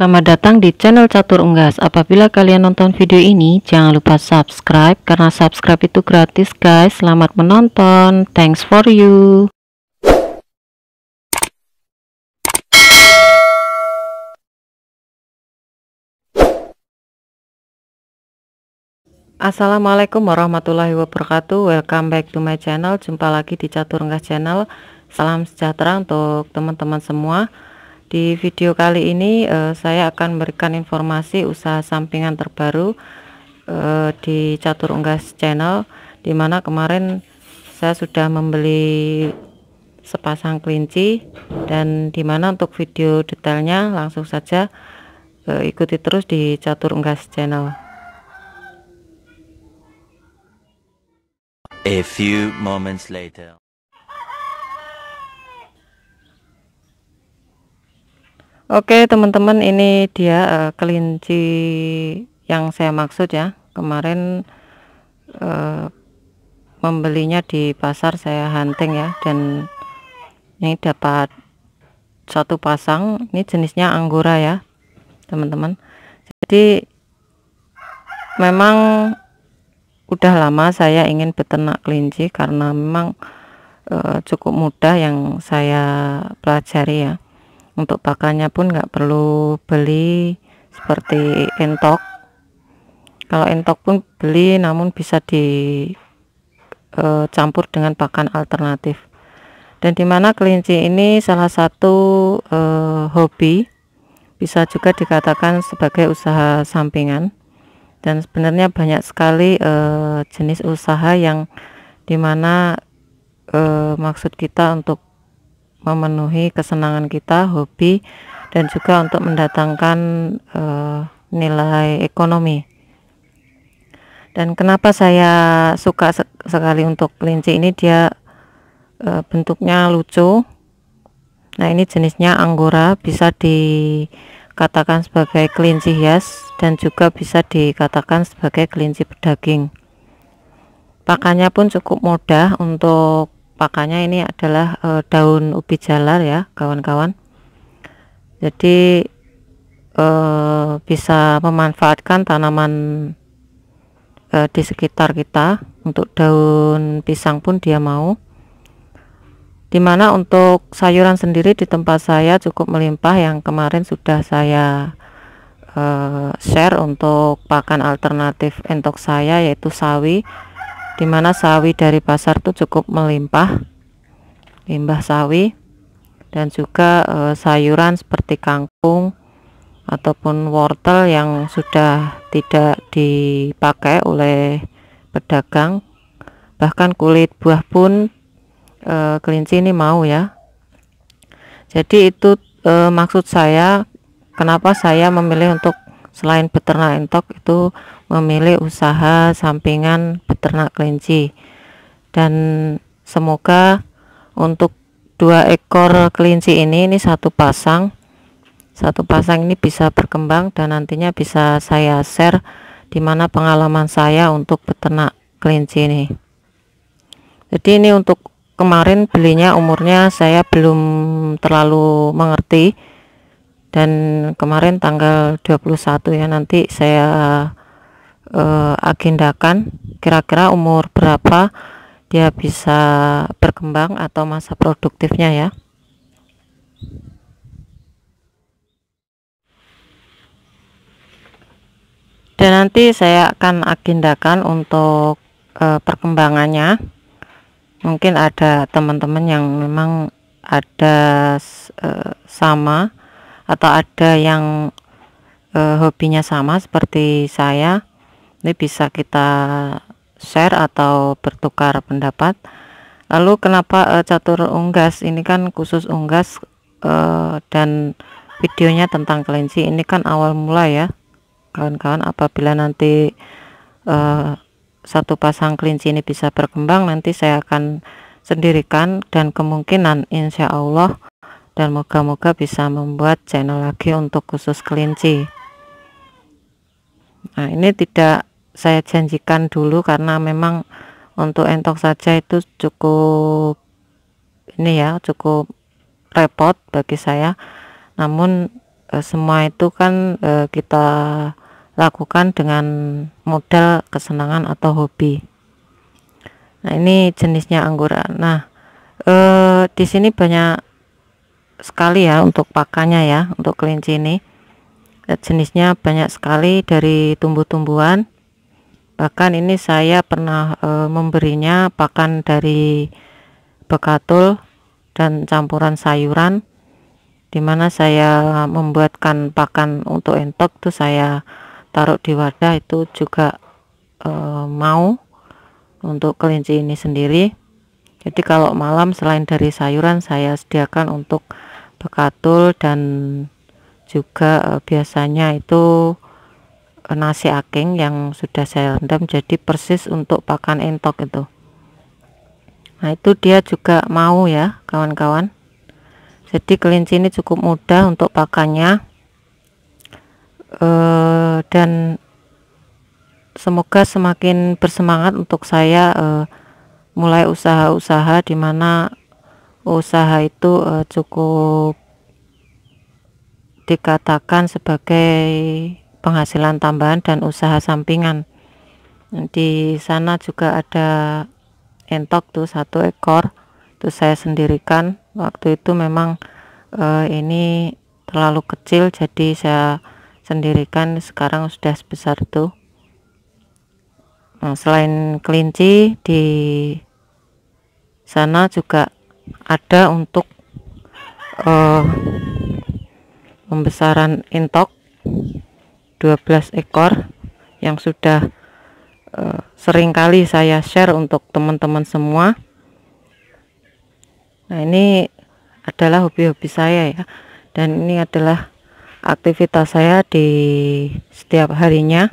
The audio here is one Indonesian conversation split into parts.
Selamat datang di channel Catur Unggas. Apabila kalian nonton video ini, jangan lupa subscribe karena subscribe itu gratis, guys. Selamat menonton. Thanks for you. Assalamualaikum warahmatullahi wabarakatuh. Welcome back to my channel. Jumpa lagi di Catur Unggas channel. Salam sejahtera untuk teman-teman semua. Di video kali ini uh, saya akan memberikan informasi usaha sampingan terbaru uh, di Catur Unggas Channel di mana kemarin saya sudah membeli sepasang kelinci dan di mana untuk video detailnya langsung saja uh, ikuti terus di Catur Unggas Channel. A few moments later Oke teman-teman ini dia uh, kelinci yang saya maksud ya kemarin uh, membelinya di pasar saya hunting ya dan ini dapat satu pasang ini jenisnya anggora ya teman-teman jadi memang udah lama saya ingin beternak kelinci karena memang uh, cukup mudah yang saya pelajari ya untuk pakannya pun nggak perlu beli seperti entok kalau entok pun beli namun bisa dicampur e, dengan pakan alternatif dan dimana kelinci ini salah satu e, hobi bisa juga dikatakan sebagai usaha sampingan dan sebenarnya banyak sekali e, jenis usaha yang dimana e, maksud kita untuk memenuhi kesenangan kita, hobi, dan juga untuk mendatangkan uh, nilai ekonomi. Dan kenapa saya suka sekali untuk kelinci ini dia e, bentuknya lucu. Nah ini jenisnya anggora bisa dikatakan sebagai kelinci hias dan juga bisa dikatakan sebagai kelinci pedaging. Pakannya pun cukup mudah untuk pakannya ini adalah e, daun ubi jalar ya kawan-kawan jadi e, bisa memanfaatkan tanaman e, di sekitar kita untuk daun pisang pun dia mau dimana untuk sayuran sendiri di tempat saya cukup melimpah yang kemarin sudah saya share untuk pakan alternatif entok saya yaitu sawi dimana sawi dari pasar itu cukup melimpah limbah sawi dan juga e, sayuran seperti kangkung ataupun wortel yang sudah tidak dipakai oleh pedagang bahkan kulit buah pun e, kelinci ini mau ya jadi itu e, maksud saya kenapa saya memilih untuk Selain peternak entok itu memilih usaha sampingan peternak kelinci. Dan semoga untuk dua ekor kelinci ini ini satu pasang. Satu pasang ini bisa berkembang dan nantinya bisa saya share di mana pengalaman saya untuk peternak kelinci ini. Jadi ini untuk kemarin belinya umurnya saya belum terlalu mengerti dan kemarin tanggal 21 ya nanti saya uh, agendakan kira-kira umur berapa dia bisa berkembang atau masa produktifnya ya dan nanti saya akan agendakan untuk uh, perkembangannya mungkin ada teman-teman yang memang ada uh, sama atau ada yang e, hobinya sama seperti saya ini bisa kita share atau bertukar pendapat lalu kenapa e, catur unggas ini kan khusus unggas e, dan videonya tentang kelinci ini kan awal mula ya kawan-kawan apabila nanti e, satu pasang kelinci ini bisa berkembang nanti saya akan sendirikan dan kemungkinan insya Allah dan moga-moga bisa membuat channel lagi untuk khusus kelinci nah ini tidak saya janjikan dulu karena memang untuk entok saja itu cukup ini ya cukup repot bagi saya namun e, semua itu kan e, kita lakukan dengan modal kesenangan atau hobi nah ini jenisnya anggur nah eh, di sini banyak sekali ya untuk pakannya ya untuk kelinci ini eh, jenisnya banyak sekali dari tumbuh-tumbuhan bahkan ini saya pernah e, memberinya pakan dari bekatul dan campuran sayuran dimana saya membuatkan pakan untuk entok tuh saya taruh di wadah itu juga e, mau untuk kelinci ini sendiri jadi kalau malam selain dari sayuran saya sediakan untuk bekatul dan juga eh, biasanya itu eh, nasi aking yang sudah saya rendam jadi persis untuk pakan entok itu nah itu dia juga mau ya kawan-kawan jadi kelinci ini cukup mudah untuk pakannya e, dan semoga semakin bersemangat untuk saya e, mulai usaha-usaha dimana usaha itu uh, cukup dikatakan sebagai penghasilan tambahan dan usaha sampingan di sana juga ada entok tuh satu ekor itu saya sendirikan waktu itu memang uh, ini terlalu kecil jadi saya sendirikan sekarang sudah sebesar itu nah, selain kelinci di sana juga ada untuk uh, pembesaran intok 12 ekor yang sudah uh, seringkali saya share untuk teman-teman semua nah ini adalah hobi-hobi saya ya dan ini adalah aktivitas saya di setiap harinya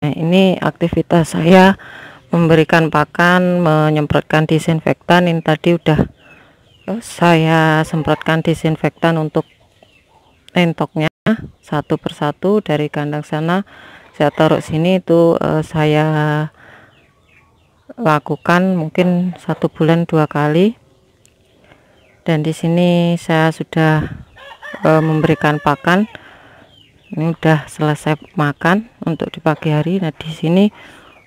nah ini aktivitas saya memberikan pakan menyemprotkan disinfektan ini tadi udah eh, saya semprotkan disinfektan untuk entoknya satu persatu dari kandang sana saya taruh sini itu uh, saya lakukan mungkin satu bulan dua kali dan di sini saya sudah uh, memberikan pakan ini udah selesai makan untuk di pagi hari nah di sini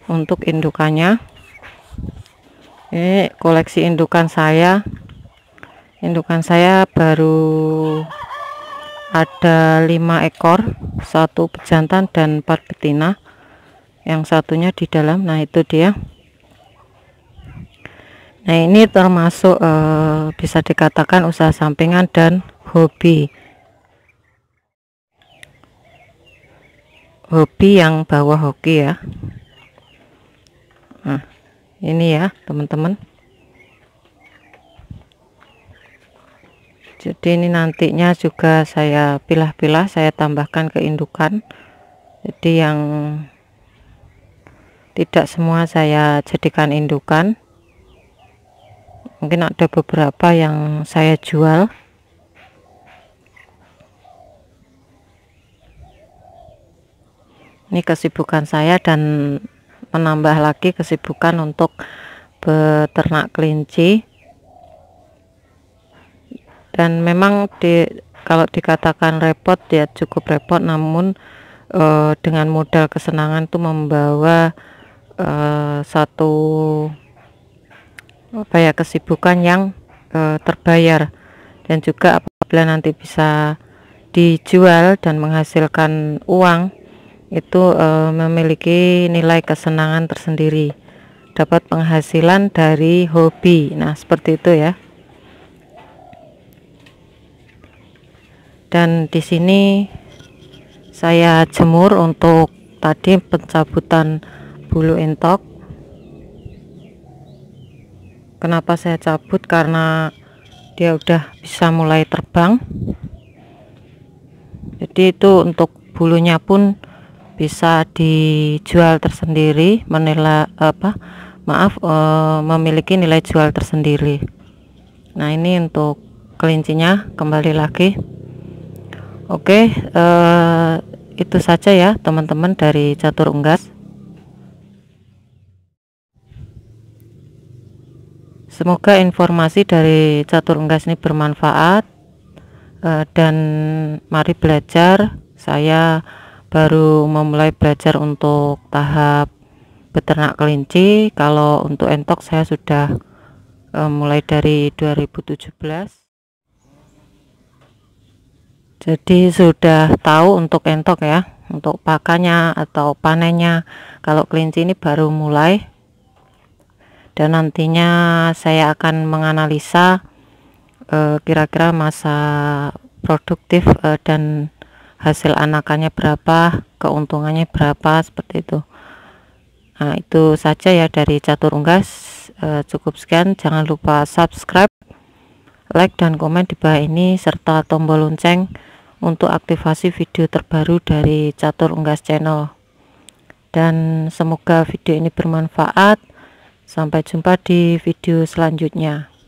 untuk indukannya ini koleksi indukan saya indukan saya baru ada lima ekor satu pejantan dan empat betina yang satunya di dalam nah itu dia nah ini termasuk eh, bisa dikatakan usaha sampingan dan hobi hobi yang bawah hoki ya nah, ini ya teman-teman jadi ini nantinya juga saya pilah-pilah saya tambahkan ke indukan jadi yang tidak semua saya jadikan indukan mungkin ada beberapa yang saya jual ini kesibukan saya dan menambah lagi kesibukan untuk beternak kelinci dan memang di kalau dikatakan repot ya cukup repot namun e, dengan modal kesenangan itu membawa e, satu apa ya kesibukan yang e, terbayar dan juga apabila nanti bisa dijual dan menghasilkan uang itu e, memiliki nilai kesenangan tersendiri dapat penghasilan dari hobi nah seperti itu ya dan di sini saya jemur untuk tadi pencabutan bulu entok kenapa saya cabut karena dia udah bisa mulai terbang jadi itu untuk bulunya pun bisa dijual tersendiri menilai apa maaf e, memiliki nilai jual tersendiri nah ini untuk kelincinya kembali lagi oke e, itu saja ya teman-teman dari catur unggas semoga informasi dari catur unggas ini bermanfaat e, dan mari belajar saya baru memulai belajar untuk tahap beternak kelinci kalau untuk entok saya sudah e, mulai dari 2017 jadi sudah tahu untuk entok ya untuk pakannya atau panennya kalau kelinci ini baru mulai dan nantinya saya akan menganalisa eh, kira-kira e, masa produktif e, dan hasil anakannya berapa keuntungannya berapa seperti itu nah itu saja ya dari catur unggas eh, cukup sekian jangan lupa subscribe like dan komen di bawah ini serta tombol lonceng untuk aktivasi video terbaru dari catur unggas channel dan semoga video ini bermanfaat sampai jumpa di video selanjutnya